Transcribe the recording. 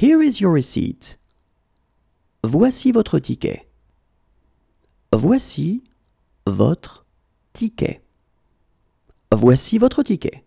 Here is your receipt. Voici votre ticket. Voici votre ticket. Voici votre ticket.